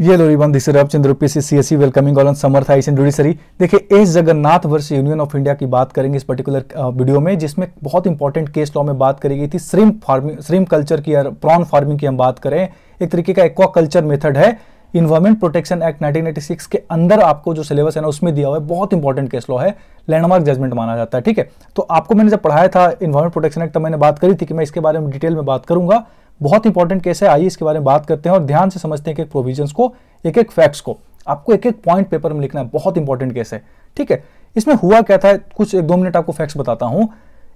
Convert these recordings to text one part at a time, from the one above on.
ये लो रिबन this Chandra UPSC C S welcoming all on Samarth ice and judiciary देखिए एस जगन्नाथ वर्ष यूनियन ऑफ इंडिया की बात करेंगे इस पर्टिकुलर वीडियो में जिसमें बहुत इंपॉर्टेंट केस लॉ में बात करी गई थी श्रिम फार्मिंग श्रिम कल्चर की प्रॉन फार्मिंग की हम बात करें एक तरीके का एक्वा कल्चर मेथड है इन्वायरमेंट प्रोटेक्शन एक्ट सिक्स के अंदर आपको जो सिलेबस है ना उसमें दिया हुआ है बहुत इंपॉर्टेंट केस लॉ है लैंडमार्क जजमेंट माना जाता है ठीक है तो आपको मैंने जब पढ़ाया था इन्वायरमेंट प्रोटेक्शन एक्ट तब मैंने बात करी थी कि मैं इसके बारे में डिटेल में बात करूंगा बहुत इंपॉर्टेंट केस है आइए इसके बारे में बात करते हैं और ध्यान से समझते हैं एक एक को एक एक फैक्ट्स को आपको एक एक पॉइंट पेपर में लिखना है बहुत इंपॉर्टेंट केस है ठीक है इसमें हुआ क्या था कुछ एक दो मिनट आपको फैक्ट्स बताता हूँ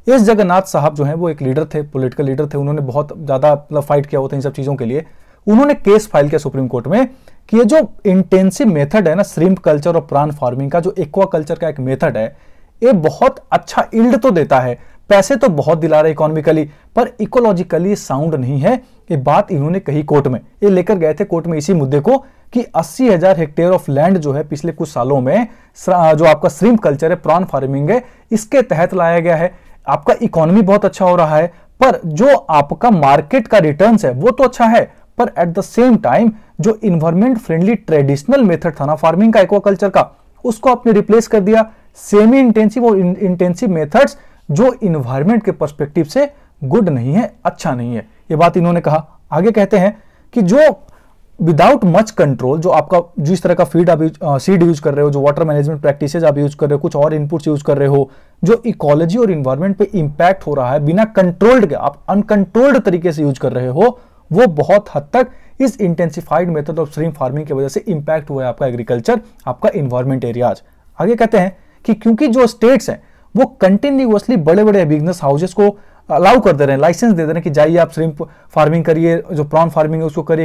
एस जगन्नाथ साहब जो है वो एक लीडर थे पोलिटिकल लीडर थे उन्होंने बहुत ज़्यादा मतलब फाइट किया होता है इन सब चीज़ों के लिए उन्होंने केस फाइल किया सुप्रीम कोर्ट में कि ये जो इंटेंसिव मेथड है ना श्रिम्प कल्चर और प्राण फार्मिंग का जो एक्वा कल्चर का एक मेथड है ये बहुत अच्छा इल्ड तो देता है पैसे तो बहुत दिला रहा है इकोनॉमिकली पर इकोलॉजिकली साउंड नहीं है ये बात इन्होंने कही कोर्ट में ये लेकर गए थे कोर्ट में इसी मुद्दे को कि अस्सी हजार हेक्टेयर ऑफ लैंड जो है पिछले कुछ सालों में जो आपका श्रीम कल्चर है प्रॉन फार्मिंग है इसके तहत लाया गया है आपका इकोनॉमी बहुत अच्छा हो रहा है पर जो आपका मार्केट का रिटर्न है वो तो अच्छा है पर एट द सेम टाइम जो इन्वायरमेंट फ्रेंडली ट्रेडिशनल मेथड था ना फार्मिंग का एक्वाकल्चर का उसको आपने रिप्लेस कर दिया सेमी इंटेंसिव और इंटेंसिव मेथड्स जो इन्वायरमेंट के परस्पेक्टिव से गुड नहीं है अच्छा नहीं है ये बात इन्होंने कहा आगे कहते हैं कि जो विदाउट मच कंट्रोल जो आपका जिस तरह का फीड आप सीड यूज कर रहे हो जो वाटर मैनेजमेंट प्रैक्टिसेज आप यूज कर रहे हो कुछ और इनपुट्स यूज कर रहे हो जो इकोलॉजी और इन्वायरमेंट पे इंपैक्ट हो रहा है बिना कंट्रोल्ड के आप अनकंट्रोल्ड तरीके से यूज कर रहे हो वो बहुत हद तक इस intensified method of shrimp farming की वजह से इंपैक्ट हुआ है आपका एग्रीकल्चर आपका इन्वायरमेंट एरियाज आगे कहते हैं कि क्योंकि जो स्टेट्स हैं वो कंटिन्यूसली बड़े बड़े बिजनेस हाउसेस को अलाउ कर दे रहे हैं लाइसेंस दे दे रहे हैं कि जाइए आप श्रिम्प फार्मिंग करिए जो प्रॉन फार्मिंग है उसको करिए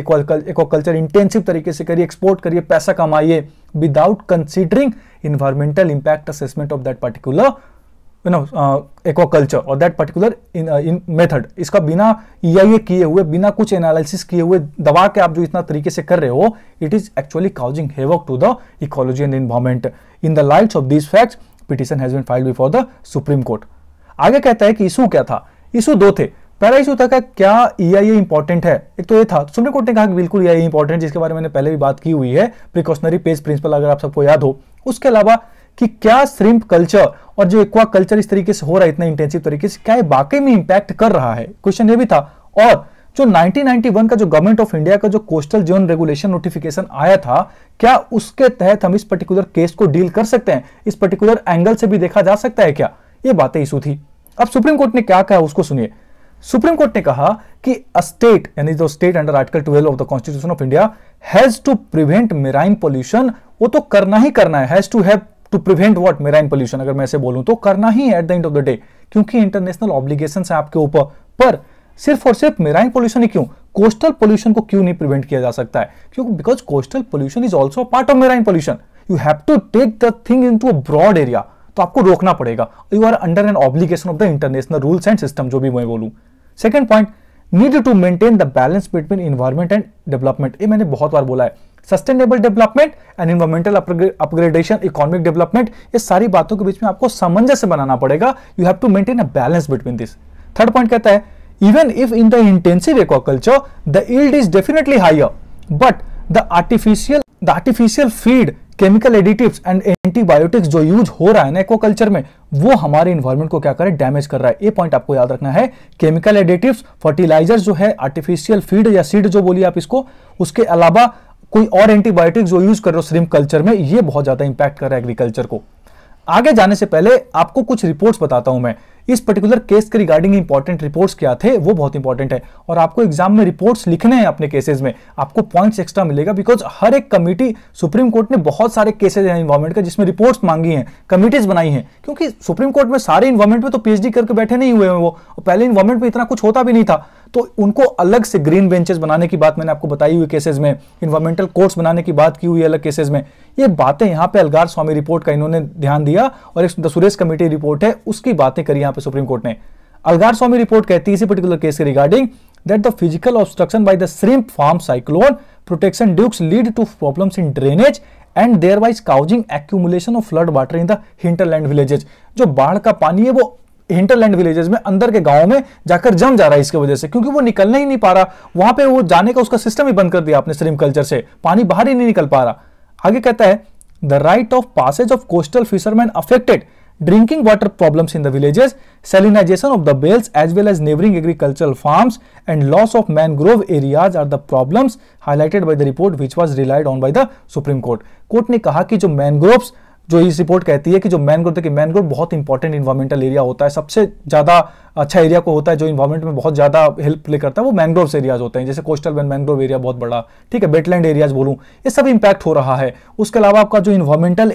इको कल्चर इंटेंसिव तरीके से करिए एक्सपोर्ट करिए पैसा कमाइए without considering environmental impact assessment of that particular you know aqua culture और दैट पर्टिकुलर इन मेथड इसका बिना ई e किए हुए बिना कुछ एनालिसिस किए हुए दबा के आप जो इतना तरीके से कर रहे हो it is actually causing havoc to the ecology and environment in the lights of this fact petition has been filed before the supreme court आगे कहता है कि इशू क्या था इशू दो थे पहला इशू था क्या ई आई ए इंपॉर्टेंट है एक तो ये था सुप्रीम कोर्ट ने कहा कि बिल्कुल ई आई इंपॉर्टेंट जिसके बारे में मैंने पहले भी बात की हुई है प्रिकॉशनरी पेज प्रिंसिपल अगर आप सबको याद हो उसके अलावा कि क्या श्रिम्प कल्चर और जो एक्वा कल्चर इस तरीके से हो रहा है इतना इंटेंसिव तरीके से क्या ये वाकई में इंपैक्ट कर रहा है क्वेश्चन ये भी था और जो 1991 का जो गवर्नमेंट ऑफ इंडिया का जो कोस्टल जोन रेगुलेशन नोटिफिकेशन आया था क्या उसके तहत हम इस पर्टिकुलर केस को डील कर सकते हैं इस पर्टिकुलर एंगल से भी देखा जा सकता है क्या ये बातें इशू थी अब सुप्रीम कोर्ट ने क्या कहा उसको सुनिए सुप्रीम कोर्ट ने कहा कि अ स्टेट यानी जो state under article twelve of the constitution of India has to prevent marine pollution वो तो करना ही करना है has to have to prevent what marine pollution अगर मैं ऐसे बोलूं तो करना ही at the end of the day क्योंकि इंटरनेशनल ऑब्लिगेशन है आपके ऊपर पर सिर्फ और सिर्फ मेराइन पोल्यूशन ही क्यों कोस्टल पोल्यूशन को क्यों नहीं प्रिवेंट किया जा सकता है क्योंकि because coastal pollution is also part of marine pollution you have to take the thing in to a broad area तो आपको रोकना पड़ेगा you are under an obligation of the international rules and system जो भी मैं बोलूँ second point need to maintain the balance between environment and development ये मैंने बहुत बार बोला है sustainable development and environmental upgradation economic development ये सारी बातों के बीच में आपको सामंजस्य बनाना पड़ेगा you have to maintain a balance between this third point कहता है Even if in the intensive aquaculture, the yield is definitely higher, but the artificial the artificial feed chemical additives and antibiotics जो use हो रहा है ना aquaculture में वो हमारे इन्वायरमेंट को क्या करे डैमेज कर रहा है ये पॉइंट आपको याद रखना है केमिकल एडिटिव्स फर्टिलाइजर जो है आर्टिफिशियल फीड या सीड जो बोलिए आप इसको उसके अलावा कोई और एंटीबायोटिक्स जो यूज कर रहे हो श्रिम कल्चर में ये बहुत ज्यादा इंपैक्ट कर रहा है एग्रीकल्चर को आगे जाने से पहले आपको कुछ रिपोर्ट्स बताता हूं मैं इस पर्टिकुलर केस के रिगार्डिंग इंपॉर्टेंट रिपोर्ट्स क्या थे वो बहुत इंपॉर्टेंट है और आपको एग्जाम में रिपोर्ट्स लिखने हैं अपने केसेस में आपको पॉइंट्स एक्स्ट्रा मिलेगा बिकॉज हर एक कमेटी सुप्रीम कोर्ट ने बहुत सारे केसेज हैं इन्वॉर्मेंट का जिसमें रिपोर्ट्स मांगी हैं कमिटीज बनाई हैं क्योंकि सुप्रीम कोर्ट में सारे इन्वायरमेंट में तो पीएचडी करके बैठे नहीं हुए हैं वो पहले इन्वायरमेंट में इतना कुछ होता भी नहीं था तो उनको अलग से ग्रीन बेंचेस बनाने की बात मैंने आपको बताई हुई केसेस में इन्वायरमेंटल कोर्ट्स बनाने की बात की हुई अलग केसेस में ये बातें यहां पे अलगार स्वामी रिपोर्ट का इन्होंने ध्यान दिया और एक सुरेश कमेटी रिपोर्ट है उसकी बातें करी यहां पर सुप्रीम कोर्ट ने अलगार स्वामी रिपोर्ट कहती है इसी पर्टिकुलर केस के regarding that the physical obstruction by the shrimp farm cyclone protection dukes lead to problems in drainage and thereby causing accumulation of flood water in the hinterland villages जो बाढ़ का पानी है वो हिंटरलैंड विलेजेस में अंदर के गांवों में जाकर जम जा रहा है इसके वजह से क्योंकि वो निकलने ही नहीं पा रहा वहां पे वो जाने का उसका सिस्टम ही बंद कर दिया अपने श्रीम कल्चर से पानी बाहर ही नहीं निकल पा रहा आगे कहता है the right of passage of coastal fisherman affected drinking water problem in the villages salinization of the wells as well as neighbouring agricultural farm and loss of mangrove areas are the problem highlighted by the report which was relied on by the supreme court court ने कहा कि जो mangroves जो इस report कहती है कि जो मैनग्रोव देखिए मैनग्रोव बहुत इंपॉर्टेंट इन्वायरमेंटल एरिया होता है सबसे ज़्यादा अच्छा एरिया को होता है जो इन्वायरमेंट में बहुत ज़्यादा हेल्प प्ले करता है वो मैनग्रोव्स एरियाज होते हैं जैसे कोस्टल वैन मैनग्रोव एरिया बहुत बड़ा ठीक है बेटलैंड एरियाज बोलूँ ये सब इम्पैक्ट हो रहा है उसके अलावा आपका जो इन्वायरमेंटल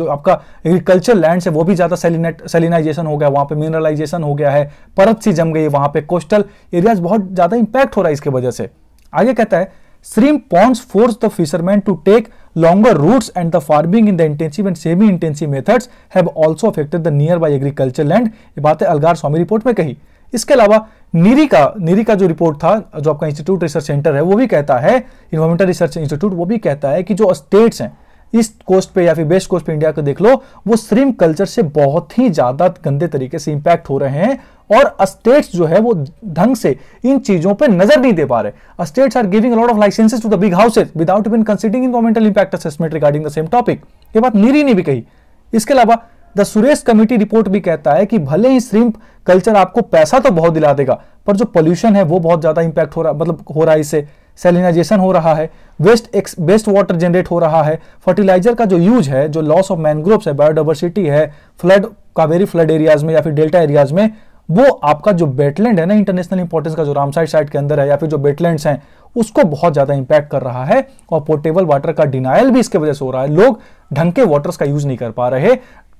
जो आपका एग्रीकल्चर लैंड्स है वो भी ज़्यादा सेलिनाइजेशन हो गया वहाँ पर मिनरलाइजेशन हो गया है परत सी जम गई वहाँ पर कोस्टल एरियाज बहुत ज़्यादा इम्पैक्ट हो रहा है इसकी वजह से आगे कहता है Shrimp ponds force the fishermen to take longer routes and the farming in the intensive and semi-intensive methods have also affected the nearby agriculture land ये बातें अलगार स्वामी रिपोर्ट में कही इसके अलावा नीरी का नीरी का जो रिपोर्ट था जो आपका इंस्टीट्यूट रिसर्च सेंटर है वो भी कहता है इन्वायरमेंटल रिसर्च इंस्टीट्यूट वो भी कहता है कि जो स्टेट्स हैं ईस्ट कोस्ट पे या फिर वेस्ट कोस्ट पे इंडिया को देख लो वो श्रिम कल्चर से बहुत ही ज्यादा गंदे तरीके से इंपैक्ट हो रहे हैं और स्टेट्स जो है वो ढंग से इन चीजों पे नजर नहीं दे पा रहे states are giving lot of licences to the big houses without even considering environmental impact assessment regarding the same topic ये बात नीरी ने भी कही इसके अलावा द सुरेश कमेटी रिपोर्ट भी कहता है कि भले ही श्रिम्प कल्चर आपको पैसा तो बहुत दिला देगा पर जो पोल्यूशन है वो बहुत ज़्यादा इंपैक्ट हो रहा मतलब हो रहा है इसे सेलिनाइजेशन हो रहा है waste ex waste water generate हो रहा है फर्टिलाइजर का जो यूज है जो लॉस ऑफ मैनग्रोव्स है बायोडाइवर्सिटी है फ्लड कावेरी फ्लड एरियाज में या फिर डेल्टा एरियाज में वो आपका जो बेटलैंड है ना इंटरनेशनल इंपॉर्टेंस का जो रामसाइड साइड के अंदर है या फिर जो बेटलैंड्स हैं उसको बहुत ज़्यादा इंपैक्ट कर रहा है और पोर्टेबल वाटर का डिनाइल भी इसके वजह से हो रहा है लोग ढंग के वाटर्स का यूज नहीं कर पा रहे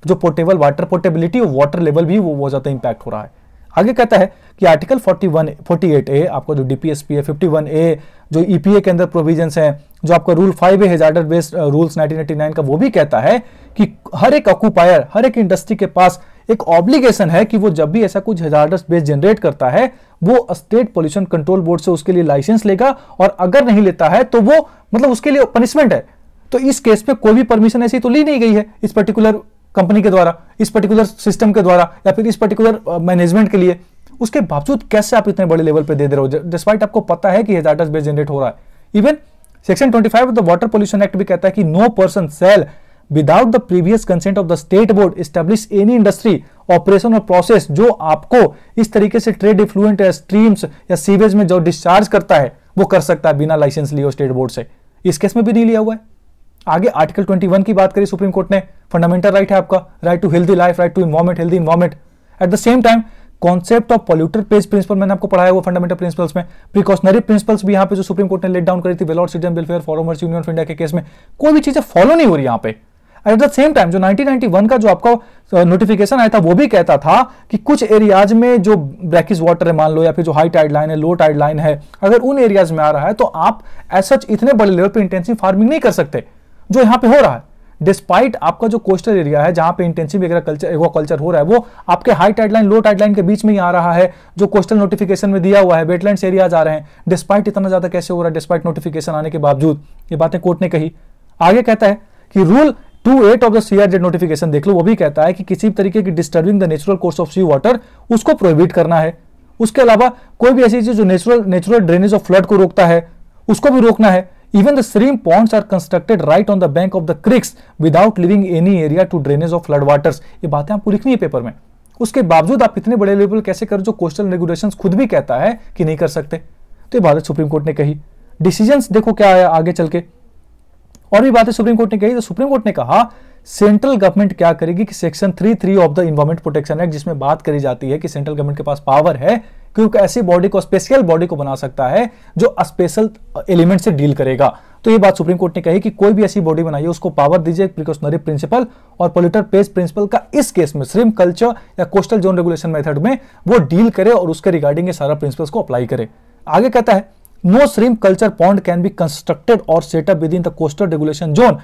जो पोर्टेबल वाटर पोर्टेबिलिटी और वाटर लेवल भी वो बहुत ज़्यादा इंपैक्ट हो रहा है आगे कहता है कि आर्टिकल 41 48 ए आपका जो डीपीएसपी है 51 ए जो ईपीए e के अंदर प्रोविजंस हैं जो आपका rule five A hazardous based rules 1999 का वो भी कहता है कि हर एक ऑक्यूपायर हर एक इंडस्ट्री के पास एक ऑब्लिगेशन है कि वो जब भी ऐसा कुछ हेजार्डस बेस जनरेट करता है वो स्टेट पोल्यूशन कंट्रोल बोर्ड से उसके लिए लाइसेंस लेगा और अगर नहीं लेता है तो वो मतलब उसके लिए पनिशमेंट है तो इस केस में कोई भी परमिशन ऐसी तो ली नहीं गई है इस पर्टिकुलर कंपनी के द्वारा इस पर्टिकुलर सिस्टम के द्वारा या फिर इस पर्टिकुलर मैनेजमेंट के लिए उसके बावजूद कैसे आप इतने बड़े लेवल पर दे दे रहे हो डिस्पाइट आपको पता है कि हेजार्टस बेस जनरेट हो रहा है even section twenty of the water pollution act भी कहता है कि no person shall without the previous consent of the state board establish any industry operation और प्रोसेस जो आपको इस तरीके से ट्रेड इफ्लुएंट या स्ट्रीम्स या सीवेज में जो डिस्चार्ज करता है वो कर सकता है बिना लाइसेंस लिए स्टेट बोर्ड से इस केस में भी नहीं लिया हुआ है आगे आर्टिकल 21 की बात करी सुप्रीम कोर्ट ने फंडामेंटल राइट है आपका right to healthy life right to environment healthy environment at the same time concept of polluter pays principle मैंने आपको पढ़ाया वो फंडामेंटल प्रिंसिपल्स में प्रिकॉशनरी प्रिंसिपल्स भी यहाँ पे जो सुप्रीम कोर्ट ने लेट डाउन करी थी Vellore citizen welfare forum union of India के केस में कोई भी चीजें फॉलो नहीं हो रही यहाँ पे एट द सेम टाइम जो 1991 का जो आपका नोटिफिकेशन आया था वो भी कहता था कि कुछ एरियाज में जो ब्रैकिस वाटर है मान लो या फिर जो हाई टाइड लाइन है लो टाइड लाइन है अगर उन एरियाज में आ रहा है तो आप एज सच इतने बड़े लेवल पर इंटेंसिव फार्मिंग नहीं कर सकते जो यहां पे हो रहा है डिस्पाइट आपका जो कोस्टल एरिया है जहां पे इंटेंसिव वगैरह कल्चर कल्चर हो रहा है वो आपके high tide line low tide line के बीच में ही आ रहा है जो कोस्टल नोटिफिकेशन में दिया हुआ है वेटलैंड एरियाज आ रहे हैं डिस्पाइट इतना ज्यादा कैसे हो रहा है डिस्पाइट नोटिफिकेशन आने के बावजूद ये बातें कोर्ट ने कही आगे कहता है कि rule two eight of the CRZ notification देख लो वो भी कहता है कि किसी भी तरीके की disturbing the natural course of sea water उसको प्रोहिबिट करना है उसके अलावा कोई भी ऐसी चीज जो natural natural drainage of flood को रोकता है उसको भी रोकना है Even the stream ponds are constructed right on the bank of the creeks without leaving any area to drainage of flood waters. ये बातें आपको लिखनी है पेपर में उसके बावजूद आप इतने बड़े लेवल कैसे कर जो कोस्टल रेगुलेशन खुद भी कहता है कि नहीं कर सकते तो ये भारत सुप्रीम कोर्ट ने कही डिसीजन देखो क्या आया आगे चल के और भी बातें सुप्रीम कोर्ट ने कही तो सुप्रीम कोर्ट ने कहा सेंट्रल गवर्नमेंट क्या करेगी कि section three three of the environment protection act जिसमें बात करी जाती है कि सेंट्रल गवर्नमेंट के पास पावर है क्योंकि ऐसी बॉडी को स्पेशल बॉडी को बना सकता है जो स्पेशल एलिमेंट से डील करेगा तो ये बात सुप्रीम कोर्ट ने कही कि कोई भी ऐसी बॉडी बनाइए उसको पावर दीजिए प्रिकॉशनरी प्रिंसिपल और पोल्यूटर पेस प्रिंसिपल का इस केस में श्रीम कल्चर या कोस्टल जोन रेगुलेशन मेथड में वो डील करे और उसके रिगार्डिंग ये सारा प्रिंसिपल्स को अप्लाई करे आगे कहता है no shrimp culture pond can be constructed और set up within the coastal regulation zone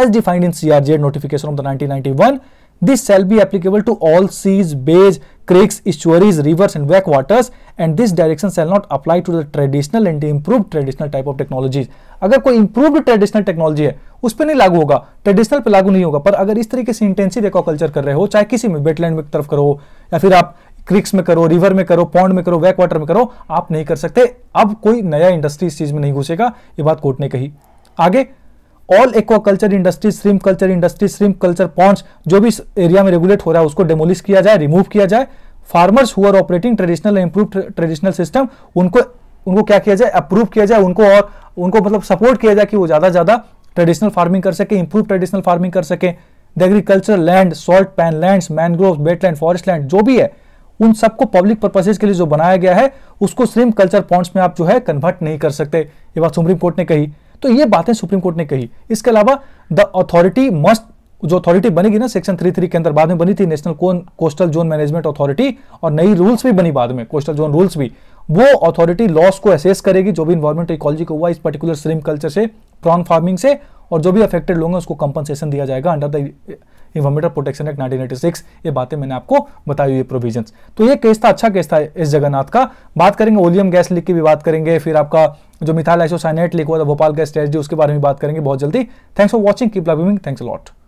as defined in crj notification of the 1991 this shall be applicable to all seas bays creeks, estuaries, rivers and backwaters and this direction shall not apply to the traditional and improved traditional type of technologies. अगर कोई improved traditional technology है उस पे नहीं लागू होगा traditional पे लागू नहीं होगा पर अगर इस तरीके से इंटेंसिव एक्वाकल्चर कर रहे हो चाहे किसी में वेटलैंड में तरफ करो या फिर आप क्रिक्स में करो रिवर में करो पॉन्ड में करो बैक वाटर में करो आप नहीं कर सकते अब कोई नया इंडस्ट्री इस चीज में नहीं घुसेगा ये बात कोर्ट ने कही आगे all aqua culture industry shrimp culture industry shrimp culture ponds जो भी एरिया में रेगुलेट हो रहा है उसको डेमोलिश किया जाए रिमूव किया जाए farmers who are operating traditional improve traditional system उनको उनको क्या किया जाए अप्रूव किया जाए उनको और उनको मतलब सपोर्ट किया जाए कि वो ज़्यादा ज़्यादा ट्रेडिशनल फार्मिंग कर सके इंप्रूव ट्रेडिशनल फार्मिंग कर सके the agriculture land salt pan land mangrove wetland forest land जो भी है उन सबको पब्लिक पर्पजेज के लिए जो बनाया गया है उसको श्रीम कल्चर पॉइंट्स में आप जो है कन्वर्ट नहीं कर सकते ये बात सुप्रीम कोर्ट ने कही तो ये बातें सुप्रीम कोर्ट ने कही इसके अलावा द अथॉरिटी मस्ट जो अथॉरिटी बनेगी ना सेक्शन थ्री थ्री के अंदर बाद में बनी थी national coastal zone management authority और नई रूल्स भी बनी बाद में कोस्टल जोन रूल्स भी वो अथॉरिटी लॉस को असेस करेगी जो भी इन्वायरमेंट इकोलॉजी को हुआ इस पर्टिकुलर स्ट्रीम कल्चर से प्रॉन फार्मिंग से और जो भी अफेक्टेड लोग हैं उसको कंपनसेशन दिया जाएगा under the environment protection act eighty six ये बातें मैंने आपको बताई हुई प्रोविजन तो ये केस था अच्छा केस था इस जगन्नाथ का बात करेंगे ओलियम गैस लीक की भी बात करेंगे फिर आपका जो मिथाइल आइसोसाइनेट लीक हुआ था भोपाल गैस ट्रेजिडी उसके बारे में बात करेंगे बहुत जल्दी thanks for watching keep loving thanks lot